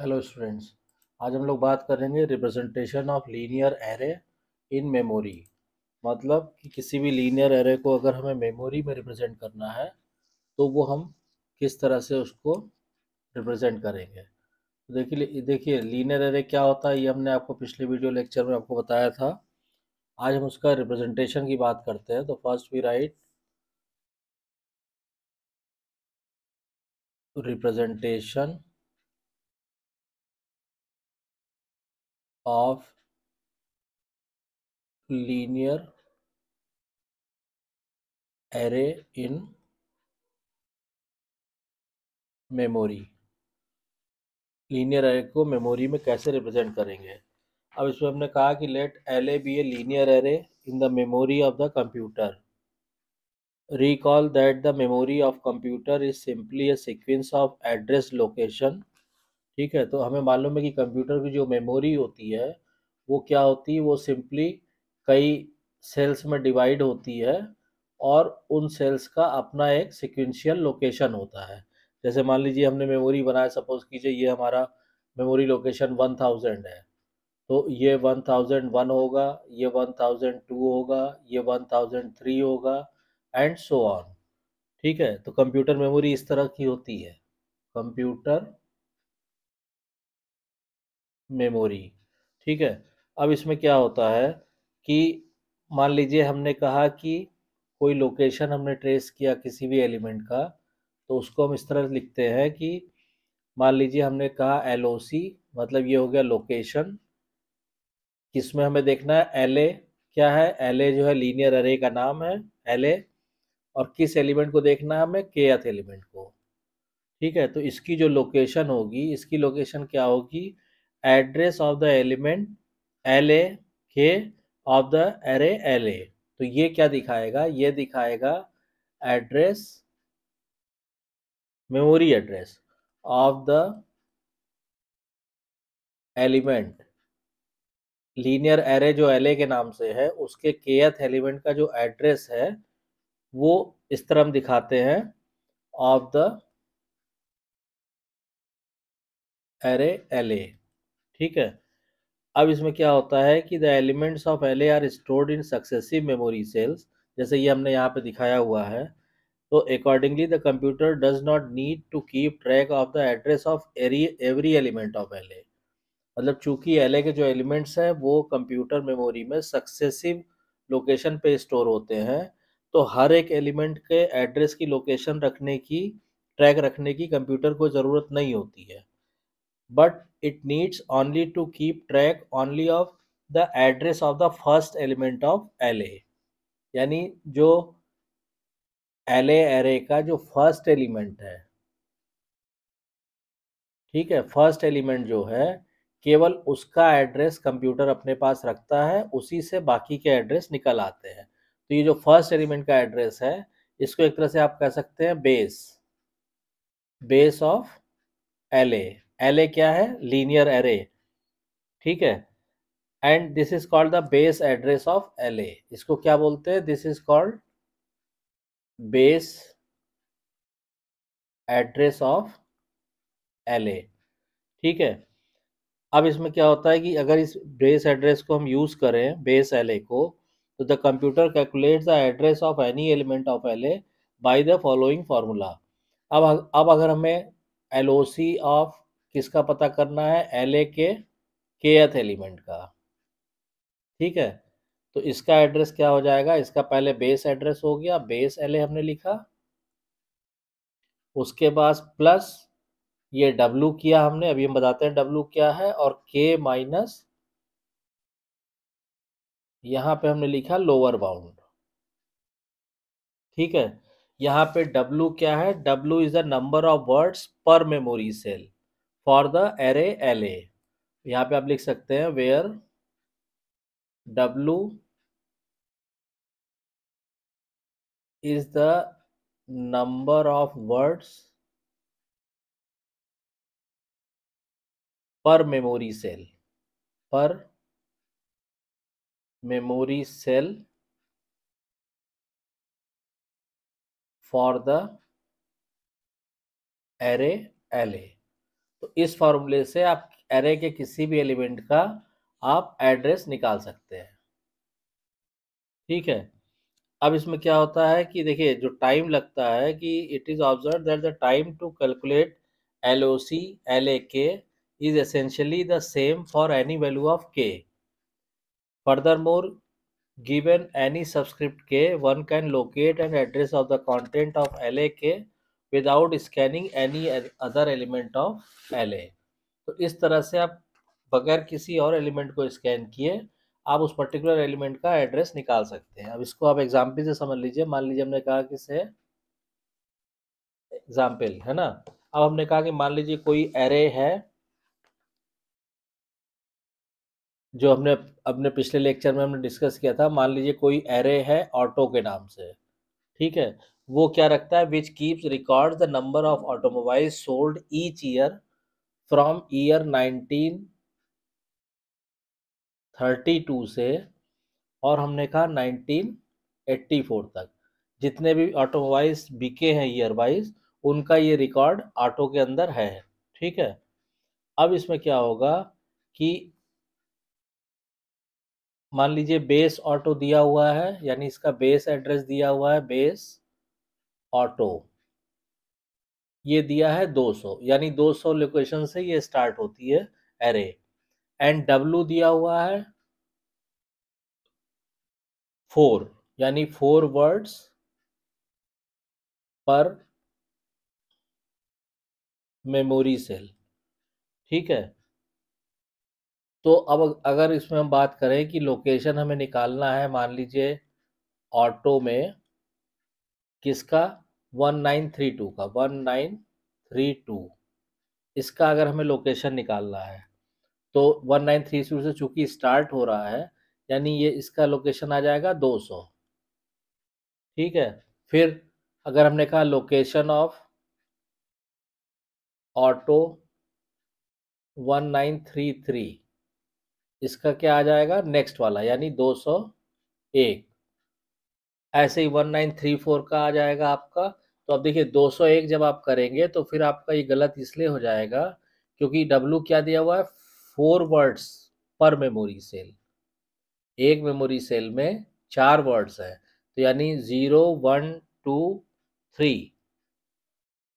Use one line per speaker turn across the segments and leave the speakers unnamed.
hello students आज हम लोग बात करेंगे representation of linear array in memory मतलब कि किसी भी लीनियर एरे को अगर हमें मेमोरी में रिप्रेजेंट करना है तो वो हम किस तरह से उसको रिप्रेजेंट करेंगे तो देखिए देखिए लीनियर एरे क्या होता है ये हमने आपको पिछले वीडियो लेक्चर में आपको बताया था आज हम उसका रिप्रेजेंटेशन की बात करते हैं तो first we write representation of linear array in memory linear array को मेमोरी में कैसे रिप्रेजेंट करेंगे अब इसमें हमने कहा कि let L A be a linear array in the memory of the computer recall that the memory of computer is simply a sequence of address location ठीक है तो हमें मालूम है कि कंप्यूटर की जो मेमोरी होती है वो क्या होती है वो सिंपली कई सेल्स में डिवाइड होती है और उन सेल्स का अपना एक सिक्वेंशियल लोकेशन होता है जैसे मान लीजिए हमने मेमोरी बनाया सपोज कीजिए ये हमारा मेमोरी लोकेशन वन थाउजेंड है तो ये वन थाउजेंड वन होगा ये वन थाउजेंड टू होगा ये वन थाउजेंड थ्री होगा एंड सो ऑन ठीक है तो कंप्यूटर मेमोरी इस तरह की होती है कंप्यूटर मेमोरी ठीक है अब इसमें क्या होता है कि मान लीजिए हमने कहा कि कोई लोकेशन हमने ट्रेस किया किसी भी एलिमेंट का तो उसको हम इस तरह लिखते हैं कि मान लीजिए हमने कहा एल मतलब ये हो गया लोकेशन किसमें हमें देखना है एल क्या है एल जो है लीनियर अरे का नाम है एल और किस एलिमेंट को देखना है हमें के एलिमेंट को ठीक है तो इसकी जो लोकेशन होगी इसकी लोकेशन क्या होगी address of the element L A K of the array L A तो ये क्या दिखाएगा ये दिखाएगा address memory address of the element linear array जो एल ए के नाम से है उसके एथ एलिमेंट का जो एड्रेस है वो इस तरह हम दिखाते हैं of the array L A ठीक है अब इसमें क्या होता है कि the elements of L A are stored in successive memory cells जैसे ये हमने यहाँ पे दिखाया हुआ है तो accordingly the computer does not need to keep track of the address of every every element of L A मतलब चूंकि एल ए के जो एलिमेंट्स हैं वो कंप्यूटर मेमोरी में सक्सेसिव लोकेशन पे स्टोर होते हैं तो हर एक एलिमेंट के एड्रेस की लोकेशन रखने की ट्रैक रखने की कंप्यूटर को ज़रूरत नहीं होती है but it needs only to keep track only of the address of the first element of LA यानी जो एल एरे का जो फर्स्ट एलिमेंट है ठीक है फर्स्ट एलिमेंट जो है केवल उसका एड्रेस कंप्यूटर अपने पास रखता है उसी से बाकी के एड्रेस निकल आते हैं तो ये जो फर्स्ट एलिमेंट का एड्रेस है इसको एक तरह से आप कह सकते हैं base base of L L A क्या है लीनियर एरे ठीक है and this is called the base address of L A इसको क्या बोलते हैं this is called base address of L A ठीक है अब इसमें क्या होता है कि अगर इस बेस एड्रेस को हम यूज़ करें बेस एल ए को तो the computer calculate the address of any element of L A by the following formula अब अब अगर हमें एल ओ सी ऑफ किसका पता करना है एल ए के एथ एलिमेंट का ठीक है तो इसका एड्रेस क्या हो जाएगा इसका पहले बेस एड्रेस हो गया बेस एल ए हमने लिखा उसके बाद प्लस ये डब्लू किया हमने अभी हम बताते हैं डब्लू क्या है और के माइनस यहां पे हमने लिखा लोअर बाउंड ठीक है यहां पे डब्लू क्या है W is the number of words per memory cell for the array L A यहाँ पे आप लिख सकते हैं where W is the number of words per memory cell per memory cell for the array L A तो इस फॉर्मूले से आप एरे के किसी भी एलिमेंट का आप एड्रेस निकाल सकते हैं ठीक है अब इसमें क्या होता है कि देखिए जो टाइम लगता है कि it is observe that the time to calculate L O C L A K is essentially the same for any value of K furthermore given any subscript K one can locate and address of the content of L A K without scanning any other element of L तो इस तरह से आप बगैर किसी और element को scan किए आप उस पर्टिकुलर एलिमेंट का एड्रेस निकाल सकते हैं अब इसको आप एग्जाम्पल से समझ लीजिए मान लीजिए हमने कहा कि से एग्जाम्पल है ना अब हमने कहा कि मान लीजिए कोई एरे है जो हमने अपने पिछले लेक्चर में हमने डिस्कस किया था मान लीजिए कोई एरे है ऑटो के नाम से ठीक है वो क्या रखता है which keeps record the number of automobile sold each year from year 1932 से और हमने कहा 1984 तक जितने भी ऑटोमोबाइल्स बिके हैं ईयर वाइज उनका ये रिकॉर्ड ऑटो के अंदर है ठीक है अब इसमें क्या होगा कि मान लीजिए बेस ऑटो दिया हुआ है यानी इसका बेस एड्रेस दिया हुआ है बेस ऑटो ये दिया है 200 यानी 200 सौ लोकेशन से ये स्टार्ट होती है एरे एंड डब्लू दिया हुआ है फोर यानी four words per memory cell ठीक है तो अब अगर इसमें हम बात करें कि लोकेशन हमें निकालना है मान लीजिए ऑटो में किसका वन नाइन थ्री टू का वन नाइन थ्री टू इसका अगर हमें लोकेशन निकालना है तो वन नाइन थ्री टू से चूंकि स्टार्ट हो रहा है यानी ये इसका लोकेशन आ जाएगा दो सौ ठीक है फिर अगर हमने कहा location of auto one nine three three इसका क्या आ जाएगा नेक्स्ट वाला यानी दो सौ एक ऐसे ही वन नाइन थ्री फोर का आ जाएगा आपका तो अब देखिए दो सौ एक जब आप करेंगे तो फिर आपका ये गलत इसलिए हो जाएगा क्योंकि डब्लू क्या दिया हुआ है four words per memory cell एक मेमोरी सेल में चार वर्ड्स है तो यानी ज़ीरो वन टू थ्री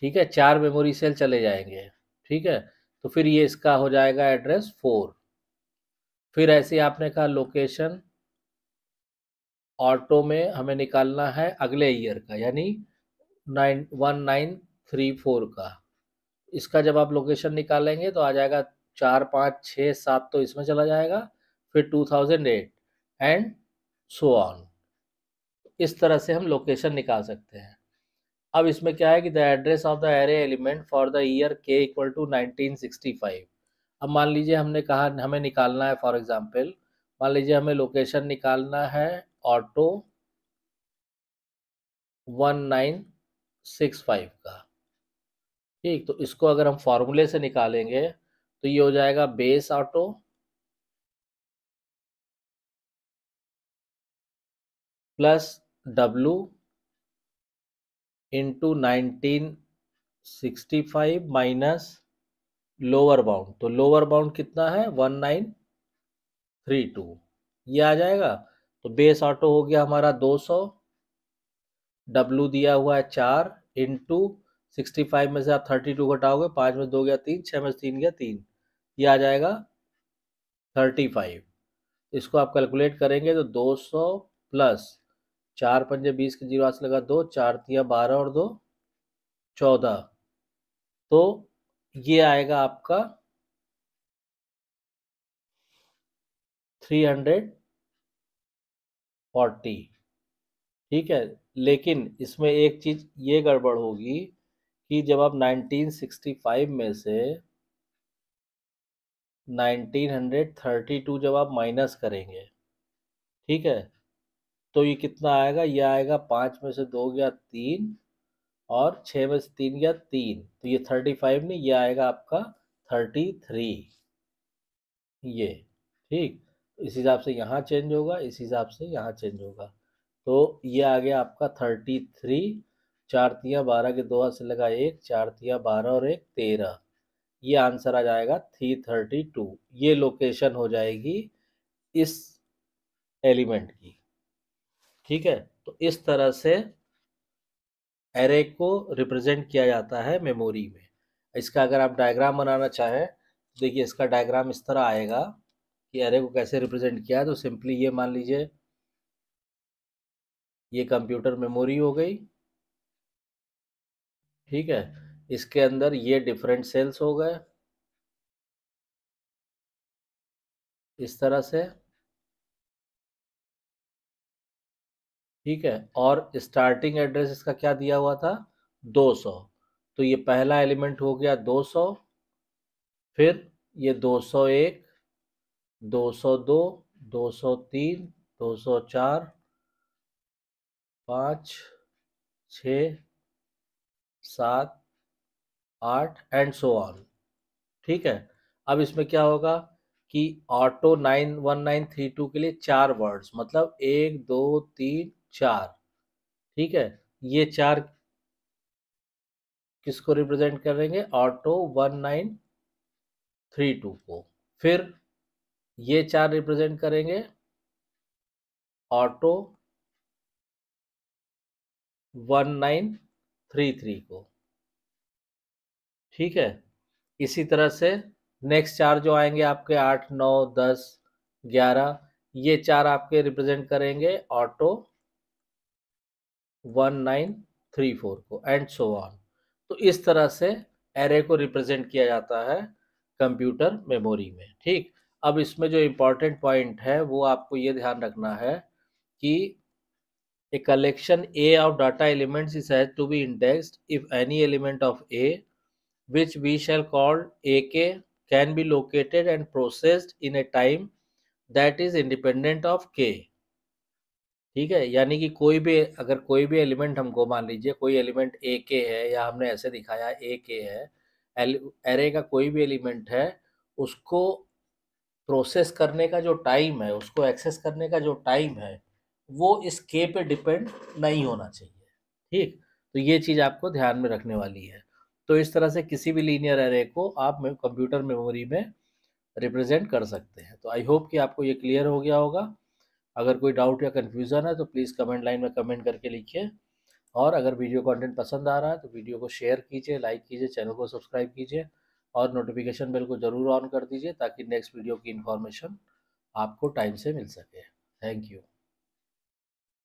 ठीक है चार मेमोरी सेल चले जाएंगे ठीक है तो फिर ये इसका हो जाएगा एड्रेस फोर फिर ऐसे आपने कहा लोकेशन ऑटो में हमें निकालना है अगले ईयर का यानी nine one nine three four का इसका जब आप लोकेशन निकालेंगे तो आ जाएगा चार पाँच छः सात तो इसमें चला जाएगा फिर two thousand eight and so on इस तरह से हम लोकेशन निकाल सकते हैं अब इसमें क्या है कि the address of the array element for the year K equal to nineteen sixty five अब मान लीजिए हमने कहा हमें निकालना है फॉर एग्ज़ाम्पल मान लीजिए हमें लोकेशन निकालना है auto one nine six five का ठीक तो इसको अगर हम फॉर्मूले से निकालेंगे तो ये हो जाएगा base auto plus W into nineteen sixty five minus lower bound तो लोअर बाउंड कितना है वन नाइन थ्री टू ये आ जाएगा तो बेस ऑटो हो गया हमारा 200 डब्लू दिया हुआ है चार इंटू सिक्सटी फाइव में से आप थर्टी टू घटाओगे पाँच में दो गया तीन छः में से तीन गया तीन ये आ जाएगा थर्टी फाइव इसको आप कैलकुलेट करेंगे तो दो सौ प्लस चार पंजे बीस के जीरो लगा दो चार तिया बारह और दो चौदह तो ये आएगा आपका थ्री हंड्रेड फोर्टी ठीक है लेकिन इसमें एक चीज़ ये गड़बड़ होगी कि जब आप 1965 में से 1932 जब आप माइनस करेंगे ठीक है तो ये कितना आएगा ये आएगा पाँच में से दो गया तीन और छः में से तीन गया तीन तो ये थर्टी फाइव नहीं ये आएगा आपका थर्टी थ्री ये ठीक इस हिसाब से यहाँ चेंज होगा इस हिसाब से यहाँ चेंज होगा तो ये आ गया आपका थर्टी थ्री चार तिया बारह के दो हाथ से लगा एक चार तिया बारह और एक तेरह ये आंसर आ जाएगा थ्री थर्टी टू ये लोकेशन हो जाएगी इस एलिमेंट की ठीक है तो इस तरह से एरे को रिप्रेजेंट किया जाता है मेमोरी में इसका अगर आप डायग्राम बनाना चाहें देखिए इसका डायग्राम इस तरह आएगा कि एरे को कैसे रिप्रेजेंट किया है तो सिंपली ये मान लीजिए ये कंप्यूटर मेमोरी हो गई ठीक है इसके अंदर ये डिफरेंट सेल्स हो गए इस तरह से ठीक है और स्टार्टिंग एड्रेस इसका क्या दिया हुआ था 200 तो ये पहला एलिमेंट हो गया 200 फिर ये 201 पाँच छ सात आठ एंड सो ऑन ठीक है अब इसमें क्या होगा कि auto nine one nine three two के लिए चार वर्ड्स मतलब एक दो तीन चार ठीक है ये चार किसको रिप्रेजेंट करेंगे auto one nine three two को फिर ये चार रिप्रेजेंट करेंगे auto one nine three three को ठीक है इसी तरह से नेक्स्ट चार जो आएंगे आपके आठ नौ दस ग्यारह ये चार आपके रिप्रेजेंट करेंगे auto one nine three four को एंड सो ऑन तो इस तरह से एरे को रिप्रेजेंट किया जाता है कंप्यूटर मेमोरी में ठीक अब इसमें जो इम्पॉर्टेंट पॉइंट है वो आपको ये ध्यान रखना है कि a collection A of data element is has to be indexed if any element of A which we shall called A K can be located and processed in a time that is independent of K ठीक है यानी कि कोई भी अगर कोई भी element हमको मान लीजिए कोई एलिमेंट ए के है या हमने ऐसे दिखाया ए के है एरे का कोई भी एलिमेंट है उसको प्रोसेस करने का जो टाइम है उसको एक्सेस करने का जो टाइम है वो इस के पे डिपेंड नहीं होना चाहिए ठीक तो ये चीज़ आपको ध्यान में रखने वाली है तो इस तरह से किसी भी लीनियर एरे को आप कंप्यूटर मेमोरी में रिप्रेजेंट कर सकते हैं तो आई होप कि आपको ये क्लियर हो गया होगा अगर कोई डाउट या कन्फ्यूज़न है तो प्लीज़ कमेंट लाइन में कमेंट करके लिखिए और अगर वीडियो कॉन्टेंट पसंद आ रहा है तो वीडियो को शेयर कीजिए लाइक कीजिए चैनल को सब्सक्राइब कीजिए और नोटिफिकेशन बेल को ज़रूर ऑन कर दीजिए ताकि नेक्स्ट वीडियो की इन्फॉर्मेशन आपको टाइम से मिल सके थैंक यू